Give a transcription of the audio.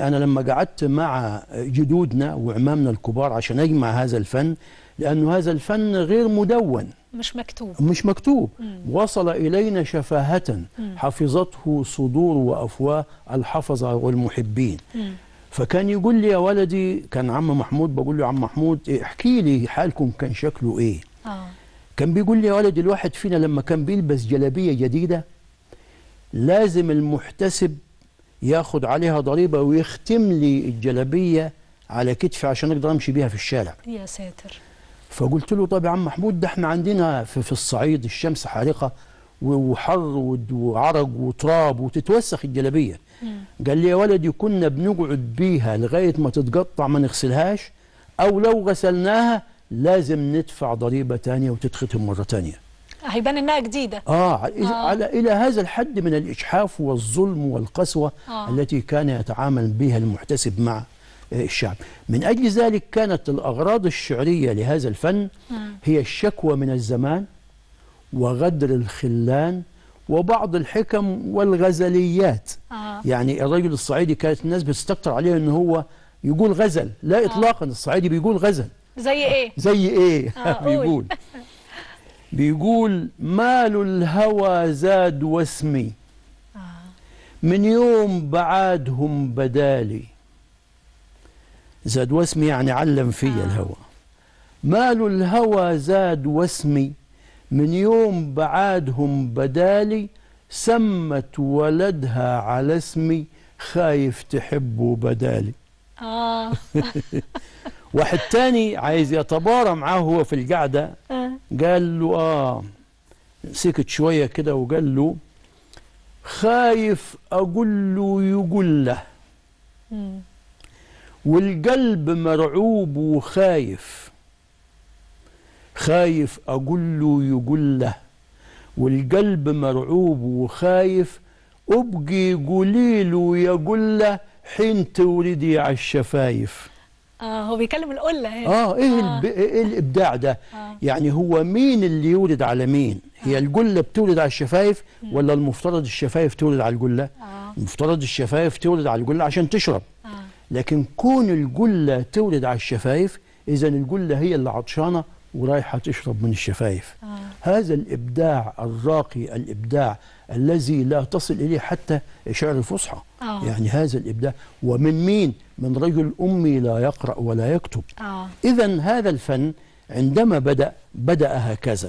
أنا لما قعدت مع جدودنا وعمامنا الكبار عشان أجمع هذا الفن لأنه هذا الفن غير مدون مش مكتوب مش مكتوب مم. وصل إلينا شفاهة مم. حفظته صدور وأفواه الحفظة والمحبين مم. فكان يقول لي يا ولدي كان عم محمود بقول له عم محمود احكي لي حالكم كان شكله إيه آه. كان بيقول لي يا ولدي الواحد فينا لما كان بيلبس جلابية جديدة لازم المحتسب ياخد عليها ضريبه ويختم لي الجلابيه على كتفي عشان اقدر امشي بيها في الشارع يا ساتر فقلت له طب يا عم محمود ده احنا عندنا في, في الصعيد الشمس حارقه وحر وعرق وتراب وتتوسخ الجلابيه قال لي يا ولدي كنا بنقعد بيها لغايه ما تتقطع ما نغسلهاش او لو غسلناها لازم ندفع ضريبه ثانيه وتتختم مره ثانيه هيبان انها جديده آه, اه على الى هذا الحد من الاجحاف والظلم والقسوه آه. التي كان يتعامل بها المحتسب مع آه، الشعب من اجل ذلك كانت الاغراض الشعريه لهذا الفن آه. هي الشكوى من الزمان وغدر الخلان وبعض الحكم والغزليات آه. يعني الرجل الصعيدي كانت الناس بتستكتر عليه ان هو يقول غزل لا آه. اطلاقا آه. الصعيدي بيقول غزل زي ايه زي ايه آه بيقول بيقول مال الهوى زاد واسمي من يوم بعادهم بدالي زاد واسمي يعني علم فيا آه. الهوى مال الهوى زاد واسمي من يوم بعادهم بدالي سمت ولدها على اسمي خايف تحبه بدالي آه. واحد تاني عايز يتبارى معاه هو في القعدة قال له آه سكت شوية كده وقال له خايف أقول له يقول له والقلب مرعوب وخايف خايف أقول له يقول له والقلب مرعوب وخايف أبقي قولي له يقول له حين توردي على الشفايف اه هو بيكلم القله هنا اه ايه آه. ايه الابداع ده آه. يعني هو مين اللي يولد على مين آه. هي الجله بتولد على الشفايف ولا المفترض الشفايف تولد على الجله آه. المفترض الشفايف تولد على الجله عشان تشرب آه. لكن كون الجله تولد على الشفايف اذا الجله هي اللي عطشانه ورايحه تشرب من الشفايف آه. هذا الابداع الراقي الابداع الذي لا تصل اليه حتى شعر الفصحى آه. يعني هذا الابداع ومن مين من رجل امي لا يقرا ولا يكتب آه. اذا هذا الفن عندما بدا بدا هكذا